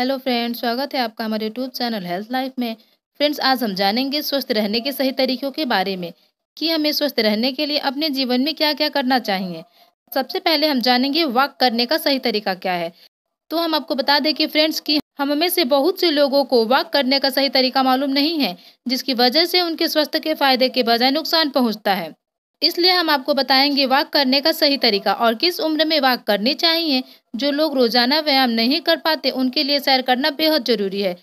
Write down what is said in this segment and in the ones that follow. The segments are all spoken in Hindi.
हेलो फ्रेंड्स स्वागत है आपका हमारे यूट्यूब चैनल हेल्थ लाइफ में फ्रेंड्स आज हम जानेंगे स्वस्थ रहने के सही तरीकों के बारे में कि हमें स्वस्थ रहने के लिए अपने जीवन में क्या क्या करना चाहिए सबसे पहले हम जानेंगे वॉक करने का सही तरीका क्या है तो हम आपको बता दें कि फ्रेंड्स की हम में से बहुत से लोगों को वॉक करने का सही तरीका मालूम नहीं है जिसकी वजह से उनके स्वास्थ्य के फायदे के बजाय नुकसान पहुँचता है इसलिए हम आपको बताएंगे वाक करने का सही तरीका और किस उम्र में वाक करनी चाहिए जो लोग रोजाना व्यायाम नहीं कर पाते उनके लिए सैर करना बेहद जरूरी है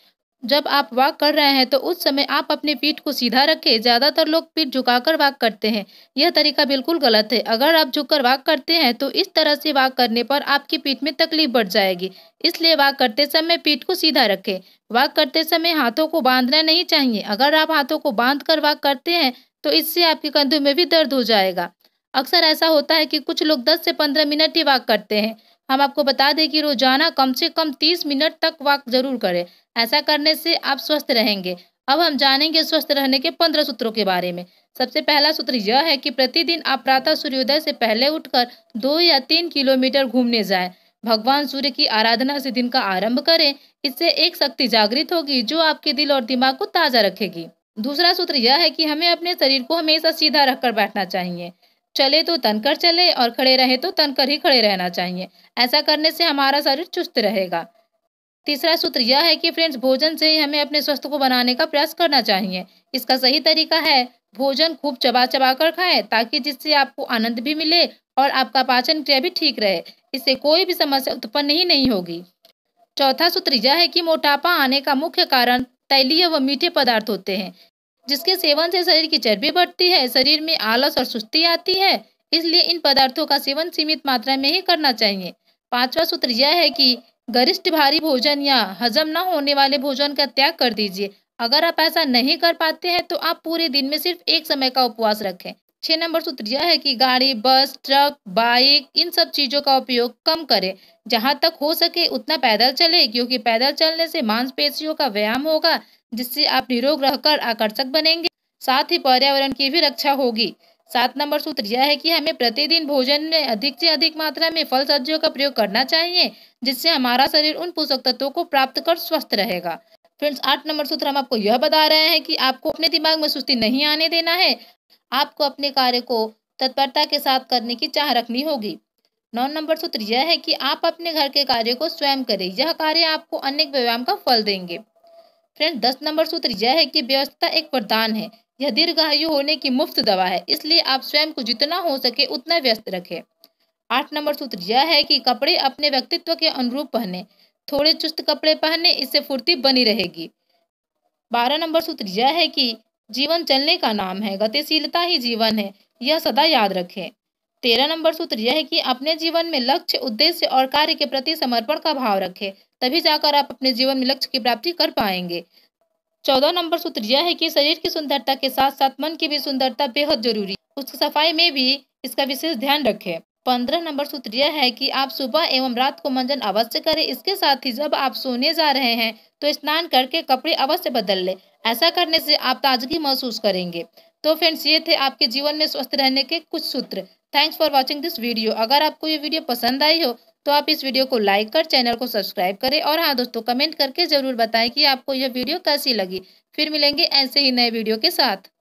जब आप वॉक कर रहे हैं तो उस समय आप अपने पीठ को सीधा रखें ज़्यादातर लोग पीठ झुकाकर वॉक करते हैं यह तरीका बिल्कुल गलत है अगर आप झुककर वॉक करते हैं तो इस तरह से वॉक करने पर आपकी पीठ में तकलीफ बढ़ जाएगी इसलिए वॉक करते समय पीठ को सीधा रखें वॉक करते समय हाथों को बांधना नहीं चाहिए अगर आप हाथों को बांध कर वॉक करते हैं तो इससे आपके कंधों में भी दर्द हो जाएगा अक्सर ऐसा होता है कि कुछ लोग 10 से 15 मिनट ही वॉक करते हैं हम आपको बता दें कि रोजाना कम से कम 30 मिनट तक वॉक जरूर करें ऐसा करने से आप स्वस्थ रहेंगे अब हम जानेंगे स्वस्थ रहने के पंद्रह सूत्रों के बारे में सबसे पहला सूत्र यह है कि प्रतिदिन आप प्रातः सूर्योदय से पहले उठकर दो या तीन किलोमीटर घूमने जाएं भगवान सूर्य की आराधना से दिन का आरंभ करें इससे एक शक्ति जागृत होगी जो आपके दिल और दिमाग को ताजा रखेगी दूसरा सूत्र यह है कि हमें अपने शरीर को हमेशा सीधा रखकर बैठना चाहिए चले तो तनकर चले और खड़े रहे तो तनकर ही खड़े रहना चाहिए ऐसा करने से हमारा शरीर चुस्त रहेगा तीसरा सूत्र यह है कि फ्रेंड्स भोजन से ही हमें अपने स्वास्थ्य को बनाने का प्रयास करना चाहिए इसका सही तरीका है भोजन खूब चबा चबा कर खाएं ताकि जिससे आपको आनंद भी मिले और आपका पाचन क्रिया भी ठीक रहे इससे कोई भी समस्या उत्पन्न ही नहीं होगी चौथा सूत्र यह है कि मोटापा आने का मुख्य कारण तैलीय व मीठे पदार्थ होते हैं जिसके सेवन से शरीर की चर्बी बढ़ती है शरीर में आलस और सुस्ती आती है इसलिए इन पदार्थों का सेवन सीमित मात्रा में ही करना चाहिए पांचवा सूत्र यह है कि गरिष्ठ भारी भोजन या हजम न होने वाले भोजन का त्याग कर दीजिए अगर आप ऐसा नहीं कर पाते हैं तो आप पूरे दिन में सिर्फ एक समय का उपवास रखें छः नंबर सूत्र यह है कि गाड़ी बस ट्रक बाइक इन सब चीज़ों का उपयोग कम करें जहाँ तक हो सके उतना पैदल चले क्योंकि पैदल चलने से मांसपेशियों का व्यायाम होगा जिससे आप निरोग रहकर आकर्षक बनेंगे साथ ही पर्यावरण की भी रक्षा होगी सात नंबर सूत्र यह है कि हमें प्रतिदिन भोजन में अधिक से अधिक मात्रा में फल सब्जियों का प्रयोग करना चाहिए जिससे हमारा शरीर उन पोषक तत्वों को प्राप्त कर स्वस्थ रहेगा फ्रेंड्स आठ नंबर सूत्र हम आपको यह बता रहे हैं कि आपको अपने दिमाग में सुस्ती नहीं आने देना है आपको अपने कार्य को तत्परता के साथ करने की चाह रखनी होगी नौ नंबर सूत्र यह है कि आप अपने घर के कार्य को स्वयं करें यह कार्य आपको अनेक व्यायाम का फल देंगे फ्रेंड दस नंबर सूत्र यह है कि व्यवस्था एक वरदान है यह दीर्घायु होने की मुफ्त दवा है इसलिए आप स्वयं को जितना हो सके उतना व्यस्त रखें आठ नंबर सूत्र यह है कि कपड़े अपने व्यक्तित्व के अनुरूप पहने थोड़े चुस्त कपड़े पहने इससे फुर्ती बनी रहेगी बारह नंबर सूत्र यह है कि जीवन चलने का नाम है गतिशीलता ही जीवन है यह सदा याद रखें तेरह नंबर सूत्र यह है कि अपने जीवन में लक्ष्य उद्देश्य और कार्य के प्रति समर्पण का भाव रखें तभी जाकर आप अपने जीवन में लक्ष्य की प्राप्ति कर पाएंगे चौदह नंबर सूत्र यह है कि शरीर की सुंदरता के साथ साथ मन की भी सुंदरता बेहद जरूरी उसकी सफाई में भी इसका विशेष ध्यान रखें पंद्रह नंबर सूत्र यह है कि आप सुबह एवं रात को मंजन अवश्य करें इसके साथ ही जब आप सोने जा रहे हैं तो स्नान करके कपड़े अवश्य बदल लें ऐसा करने से आप ताजगी महसूस करेंगे तो फ्रेंड्स ये थे आपके जीवन में स्वस्थ रहने के कुछ सूत्र thanks for watching this video अगर आपको ये वीडियो पसंद आई हो तो आप इस वीडियो को लाइक कर चैनल को सब्सक्राइब करें और हाँ दोस्तों कमेंट करके जरूर बताएं कि आपको यह वीडियो कैसी लगी फिर मिलेंगे ऐसे ही नए वीडियो के साथ